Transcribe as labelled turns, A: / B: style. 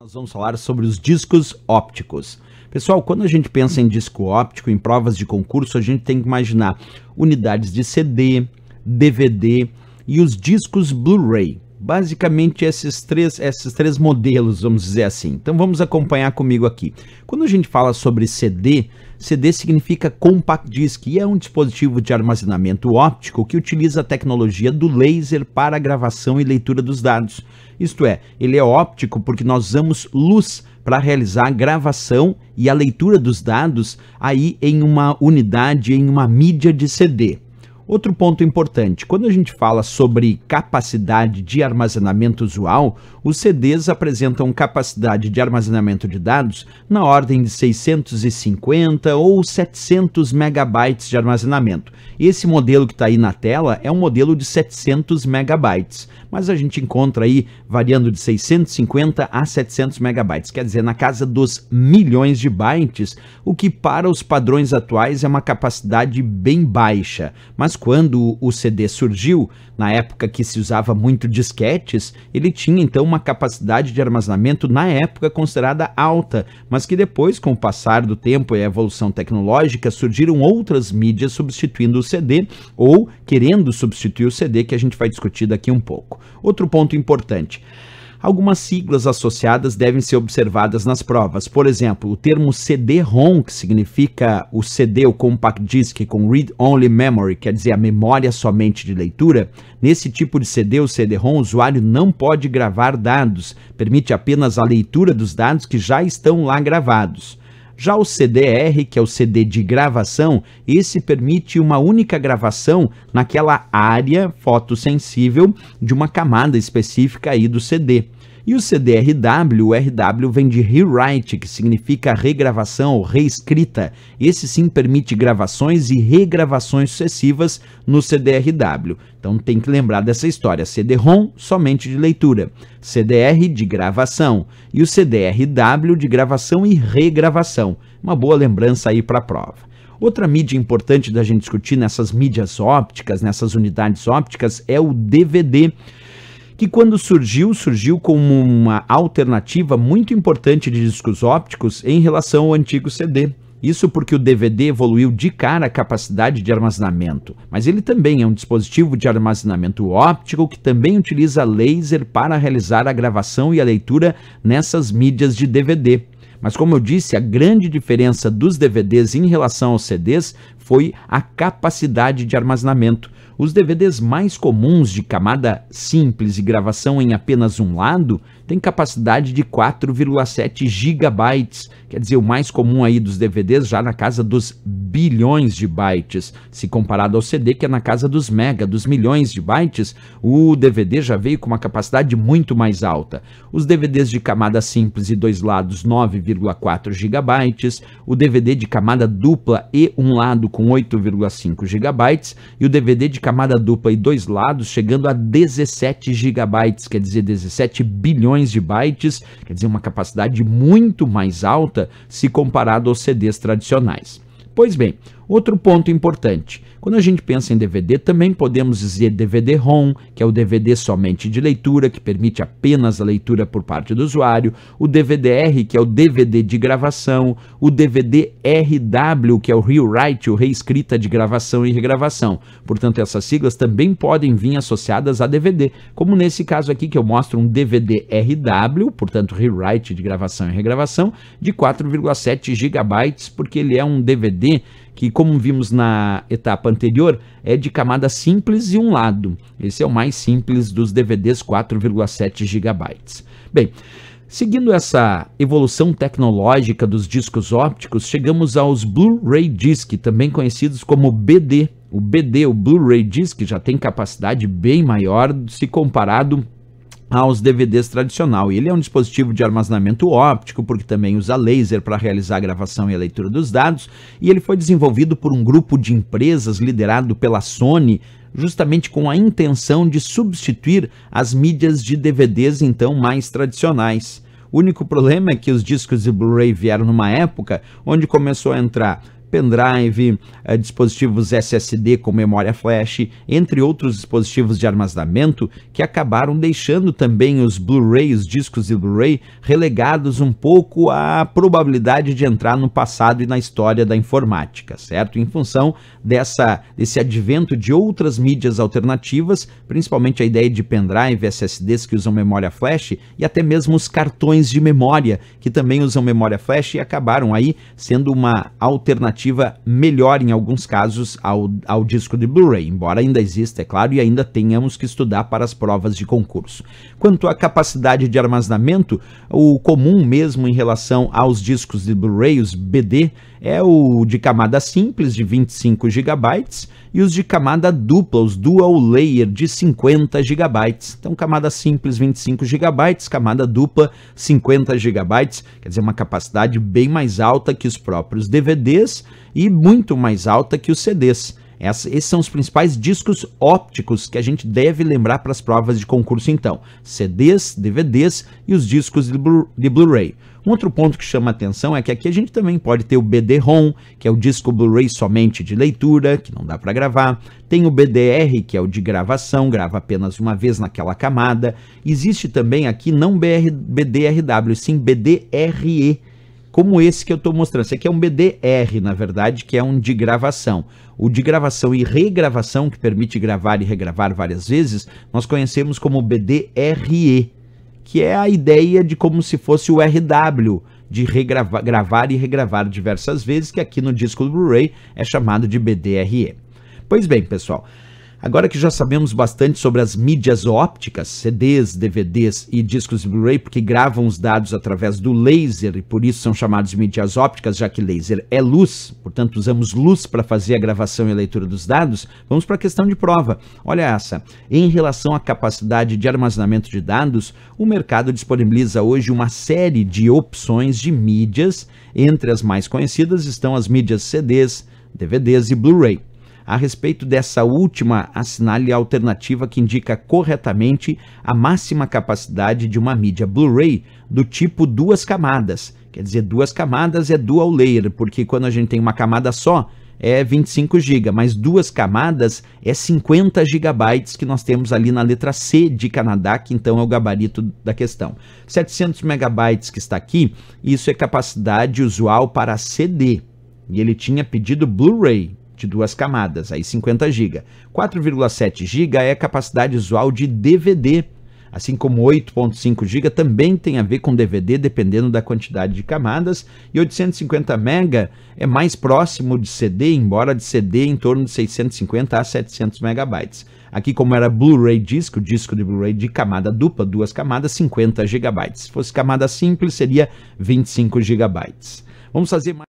A: nós vamos falar sobre os discos ópticos. Pessoal, quando a gente pensa em disco óptico, em provas de concurso, a gente tem que imaginar unidades de CD, DVD e os discos Blu-ray basicamente esses três, esses três modelos, vamos dizer assim. Então vamos acompanhar comigo aqui. Quando a gente fala sobre CD, CD significa Compact Disc e é um dispositivo de armazenamento óptico que utiliza a tecnologia do laser para a gravação e leitura dos dados. Isto é, ele é óptico porque nós usamos luz para realizar a gravação e a leitura dos dados aí em uma unidade, em uma mídia de CD. Outro ponto importante: quando a gente fala sobre capacidade de armazenamento usual, os CDs apresentam capacidade de armazenamento de dados na ordem de 650 ou 700 megabytes de armazenamento. Esse modelo que está aí na tela é um modelo de 700 megabytes, mas a gente encontra aí variando de 650 a 700 megabytes, quer dizer, na casa dos milhões de bytes, o que para os padrões atuais é uma capacidade bem baixa. Mas quando o CD surgiu, na época que se usava muito disquetes, ele tinha então uma capacidade de armazenamento na época considerada alta, mas que depois, com o passar do tempo e a evolução tecnológica, surgiram outras mídias substituindo o CD ou querendo substituir o CD, que a gente vai discutir daqui um pouco. Outro ponto importante. Algumas siglas associadas devem ser observadas nas provas. Por exemplo, o termo CD-ROM, que significa o CD, o Compact Disc, com Read Only Memory, quer dizer a memória somente de leitura, nesse tipo de CD ou CD-ROM, o usuário não pode gravar dados, permite apenas a leitura dos dados que já estão lá gravados. Já o CDR, que é o CD de gravação, esse permite uma única gravação naquela área fotossensível de uma camada específica aí do CD. E o CDRW, o RW vem de rewrite, que significa regravação ou reescrita. Esse sim permite gravações e regravações sucessivas no CDRW. Então tem que lembrar dessa história. CD-ROM, somente de leitura. CDR, de gravação. E o CDRW, de gravação e regravação. Uma boa lembrança aí para a prova. Outra mídia importante da gente discutir nessas mídias ópticas, nessas unidades ópticas, é o DVD que quando surgiu, surgiu como uma alternativa muito importante de discos ópticos em relação ao antigo CD. Isso porque o DVD evoluiu de cara a capacidade de armazenamento, mas ele também é um dispositivo de armazenamento óptico que também utiliza laser para realizar a gravação e a leitura nessas mídias de DVD. Mas como eu disse, a grande diferença dos DVDs em relação aos CDs foi a capacidade de armazenamento. Os DVDs mais comuns de camada simples e gravação em apenas um lado têm capacidade de 4,7 gigabytes, quer dizer, o mais comum aí dos DVDs já na casa dos bilhões de bytes. Se comparado ao CD, que é na casa dos mega, dos milhões de bytes, o DVD já veio com uma capacidade muito mais alta. Os DVDs de camada simples e dois lados, 9,4 gigabytes, o DVD de camada dupla e um lado com 8,5 gigabytes e o DVD de camada dupla e dois lados, chegando a 17 gigabytes, quer dizer 17 bilhões de bytes, quer dizer uma capacidade muito mais alta se comparado aos CDs tradicionais. Pois bem, outro ponto importante. Quando a gente pensa em DVD, também podemos dizer DVD-ROM, que é o DVD somente de leitura, que permite apenas a leitura por parte do usuário, o DVD-R, que é o DVD de gravação, o DVD-RW, que é o rewrite, o reescrita de gravação e regravação. Portanto, essas siglas também podem vir associadas a DVD, como nesse caso aqui que eu mostro um DVD-RW, portanto, rewrite de gravação e regravação, de 4,7 GB, porque ele é um DVD que como vimos na etapa anterior, é de camada simples e um lado. Esse é o mais simples dos DVDs 4,7 GB. Bem, Seguindo essa evolução tecnológica dos discos ópticos, chegamos aos Blu-ray Disc, também conhecidos como BD. O BD, o Blu-ray Disc, já tem capacidade bem maior se comparado aos DVDs tradicional. Ele é um dispositivo de armazenamento óptico, porque também usa laser para realizar a gravação e a leitura dos dados, e ele foi desenvolvido por um grupo de empresas liderado pela Sony, justamente com a intenção de substituir as mídias de DVDs então mais tradicionais. O único problema é que os discos de Blu-ray vieram numa época onde começou a entrar pendrive, eh, dispositivos SSD com memória flash, entre outros dispositivos de armazenamento que acabaram deixando também os Blu-ray, os discos de Blu-ray, relegados um pouco à probabilidade de entrar no passado e na história da informática, certo? Em função dessa, desse advento de outras mídias alternativas, principalmente a ideia de pendrive, SSDs que usam memória flash e até mesmo os cartões de memória que também usam memória flash e acabaram aí sendo uma alternativa alternativa melhor em alguns casos ao, ao disco de Blu-ray, embora ainda exista, é claro, e ainda tenhamos que estudar para as provas de concurso. Quanto à capacidade de armazenamento, o comum mesmo em relação aos discos de Blu-ray, os BD, é o de camada simples de 25 GB e os de camada dupla, os dual layer de 50 GB. Então camada simples 25 GB, camada dupla 50 GB, quer dizer, uma capacidade bem mais alta que os próprios DVDs e muito mais alta que os CDs. Esses são os principais discos ópticos que a gente deve lembrar para as provas de concurso, então: CDs, DVDs e os discos de Blu-ray. Outro ponto que chama atenção é que aqui a gente também pode ter o BD-ROM, que é o disco Blu-ray somente de leitura, que não dá para gravar. Tem o BDR, que é o de gravação, grava apenas uma vez naquela camada. Existe também aqui não BR, BDRW, sim BDRE, como esse que eu estou mostrando. Esse aqui é um BDR, na verdade, que é um de gravação. O de gravação e regravação, que permite gravar e regravar várias vezes, nós conhecemos como BDRE que é a ideia de como se fosse o RW, de regravar gravar e regravar diversas vezes, que aqui no disco do Blu-ray é chamado de BDRE. Pois bem, pessoal, Agora que já sabemos bastante sobre as mídias ópticas, CDs, DVDs e discos Blu-ray, porque gravam os dados através do laser e por isso são chamados mídias ópticas, já que laser é luz, portanto usamos luz para fazer a gravação e a leitura dos dados, vamos para a questão de prova. Olha essa. Em relação à capacidade de armazenamento de dados, o mercado disponibiliza hoje uma série de opções de mídias. Entre as mais conhecidas estão as mídias CDs, DVDs e Blu-ray. A respeito dessa última, assinale a alternativa que indica corretamente a máxima capacidade de uma mídia Blu-ray do tipo duas camadas. Quer dizer, duas camadas é dual layer, porque quando a gente tem uma camada só, é 25 GB, mas duas camadas é 50 GB que nós temos ali na letra C de Canadá, que então é o gabarito da questão. 700 MB que está aqui, isso é capacidade usual para CD. E ele tinha pedido Blu-ray, de duas camadas, aí 50 GB. 4,7 GB é capacidade usual de DVD, assim como 8.5 GB também tem a ver com DVD, dependendo da quantidade de camadas, e 850 MB é mais próximo de CD, embora de CD em torno de 650 a 700 MB. Aqui, como era Blu-ray disco, disco de Blu-ray de camada dupla, duas camadas, 50 GB. Se fosse camada simples, seria 25 GB. Vamos fazer mais.